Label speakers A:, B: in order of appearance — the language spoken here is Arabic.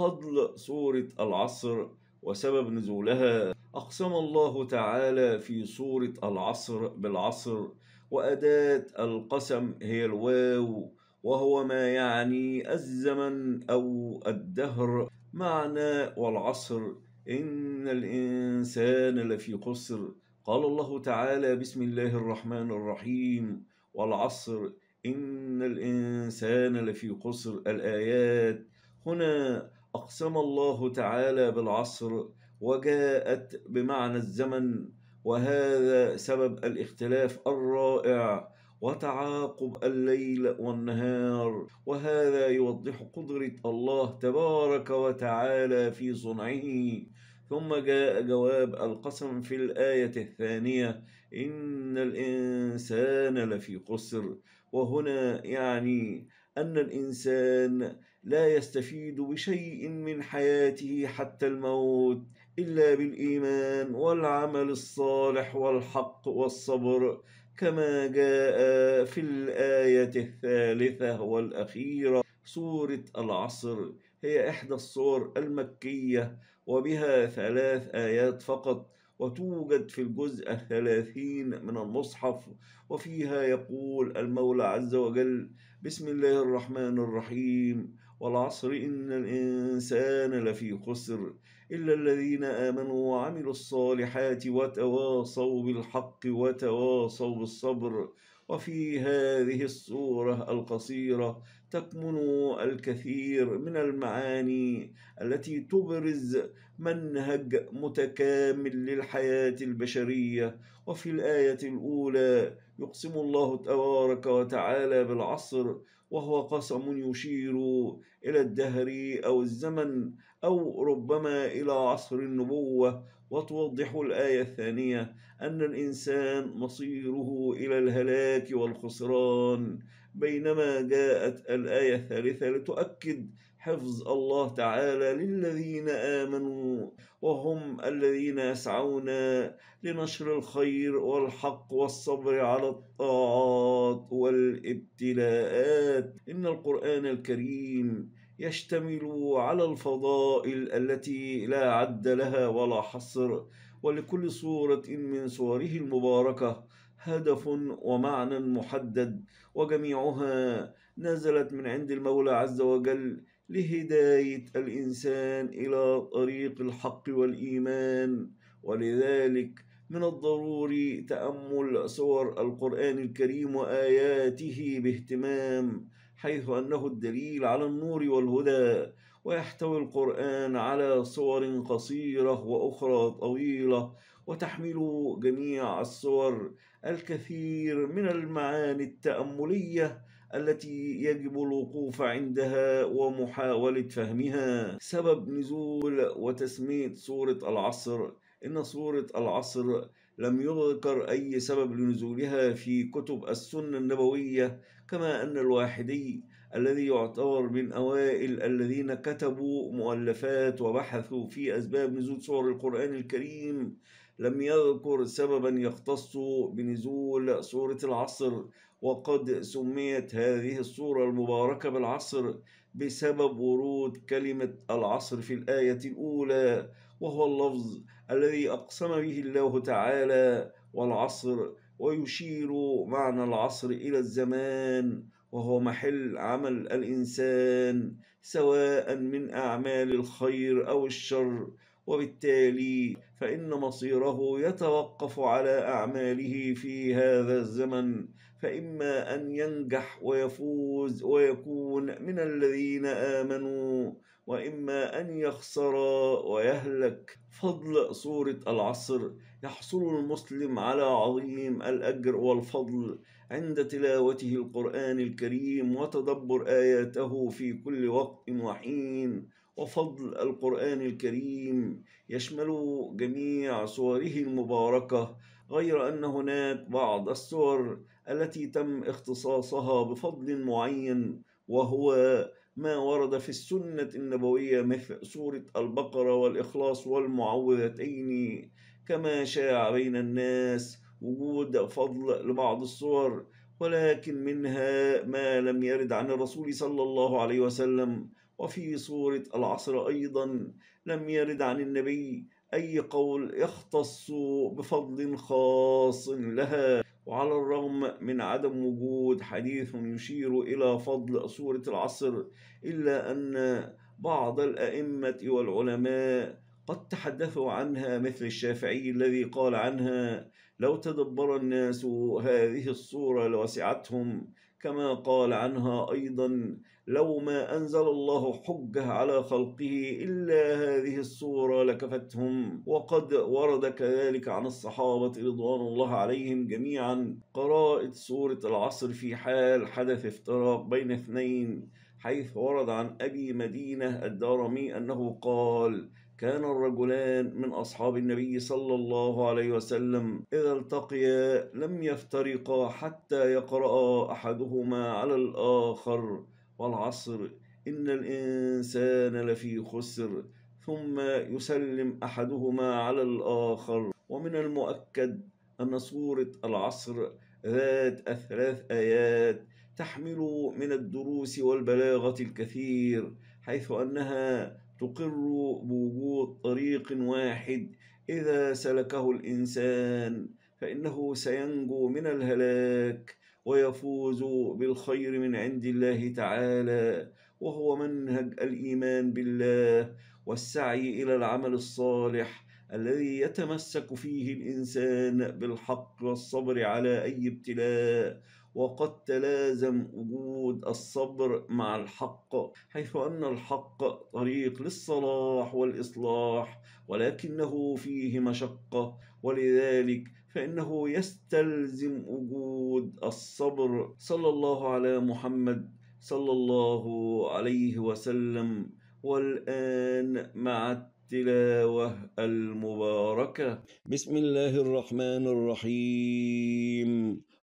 A: فضل سورة العصر وسبب نزولها أقسم الله تعالى في سورة العصر بالعصر وأداة القسم هي الواو وهو ما يعني الزمن أو الدهر معنى والعصر إن الإنسان لفي قسر قال الله تعالى بسم الله الرحمن الرحيم والعصر إن الإنسان لفي قسر الآيات هنا أقسم الله تعالى بالعصر وجاءت بمعنى الزمن وهذا سبب الاختلاف الرائع وتعاقب الليل والنهار وهذا يوضح قدرة الله تبارك وتعالى في صنعه ثم جاء جواب القسم في الآية الثانية إن الإنسان لفي خسر وهنا يعني أن الإنسان لا يستفيد بشيء من حياته حتى الموت إلا بالإيمان والعمل الصالح والحق والصبر كما جاء في الآية الثالثة والأخيرة سورة العصر هي إحدى الصور المكية وبها ثلاث آيات فقط وتوجد في الجزء الثلاثين من المصحف وفيها يقول المولى عز وجل بسم الله الرحمن الرحيم والعصر إن الإنسان لفي خسر إلا الذين آمنوا وعملوا الصالحات وتواصوا بالحق وتواصوا بالصبر وفي هذه الصورة القصيرة تكمن الكثير من المعاني التي تبرز منهج متكامل للحياة البشرية وفي الآية الأولى يقسم الله تبارك وتعالى بالعصر وهو قسم يشير إلى الدهر أو الزمن أو ربما إلى عصر النبوة وتوضح الآية الثانية أن الإنسان مصيره إلى الهلاك والخسران بينما جاءت الآية الثالثة لتؤكد حفظ الله تعالى للذين آمنوا وهم الذين يسعون لنشر الخير والحق والصبر على الطاعات والابتلاءات إن القرآن الكريم يشتمل على الفضائل التي لا عد لها ولا حصر ولكل صورة من صوره المباركة هدف ومعنى محدد وجميعها نزلت من عند المولى عز وجل لهداية الإنسان إلى طريق الحق والإيمان ولذلك من الضروري تأمل صور القرآن الكريم وآياته باهتمام حيث أنه الدليل على النور والهدى ويحتوي القرآن على صور قصيرة وأخرى طويلة وتحمل جميع الصور الكثير من المعاني التأملية التي يجب الوقوف عندها ومحاولة فهمها سبب نزول وتسمية سورة العصر إن سورة العصر لم يذكر أي سبب لنزولها في كتب السنة النبوية كما أن الواحدي الذي يعتبر من أوائل الذين كتبوا مؤلفات وبحثوا في أسباب نزول سور القرآن الكريم لم يذكر سببا يختص بنزول سورة العصر وقد سميت هذه السورة المباركة بالعصر بسبب ورود كلمة العصر في الآية الأولى وهو اللفظ الذي أقسم به الله تعالى والعصر ويشير معنى العصر إلى الزمان وهو محل عمل الإنسان سواء من أعمال الخير أو الشر وبالتالي فإن مصيره يتوقف على أعماله في هذا الزمن فإما أن ينجح ويفوز ويكون من الذين آمنوا وإما أن يخسر ويهلك فضل سورة العصر يحصل المسلم على عظيم الأجر والفضل عند تلاوته القرآن الكريم وتدبر آياته في كل وقت وحين وفضل القرآن الكريم يشمل جميع سوره المباركة غير أن هناك بعض السور التي تم اختصاصها بفضل معين وهو ما ورد في السنة النبوية مثل سورة البقرة والإخلاص والمعوذتين كما شاع بين الناس وجود فضل لبعض الصور ولكن منها ما لم يرد عن الرسول صلى الله عليه وسلم وفي سورة العصر أيضا لم يرد عن النبي أي قول يختص بفضل خاص لها وعلى الرغم من عدم وجود حديث يشير إلى فضل سورة العصر إلا أن بعض الأئمة والعلماء قد تحدثوا عنها مثل الشافعي الذي قال عنها لو تدبر الناس هذه الصورة لوسعتهم كما قال عنها أيضا لو ما أنزل الله حجة على خلقه إلا هذه الصورة لكفتهم وقد ورد كذلك عن الصحابة رضوان الله عليهم جميعا قراءة سورة العصر في حال حدث افتراق بين اثنين حيث ورد عن أبي مدينة الدارمي أنه قال كان الرجلان من أصحاب النبي صلى الله عليه وسلم إذا التقيا لم يفترقا حتى يقرأ أحدهما على الآخر والعصر إن الإنسان لفي خسر ثم يسلم أحدهما على الآخر ومن المؤكد أن سورة العصر ذات الثلاث آيات تحمل من الدروس والبلاغة الكثير حيث أنها تقر بوجود طريق واحد إذا سلكه الإنسان فإنه سينجو من الهلاك ويفوز بالخير من عند الله تعالى وهو منهج الإيمان بالله والسعي إلى العمل الصالح الذي يتمسك فيه الإنسان بالحق والصبر على أي ابتلاء وقد تلازم وجود الصبر مع الحق حيث أن الحق طريق للصلاح والإصلاح ولكنه فيه مشقة ولذلك فإنه يستلزم وجود الصبر صلى الله على محمد صلى الله عليه وسلم والآن مع التلاوة المباركة بسم الله الرحمن الرحيم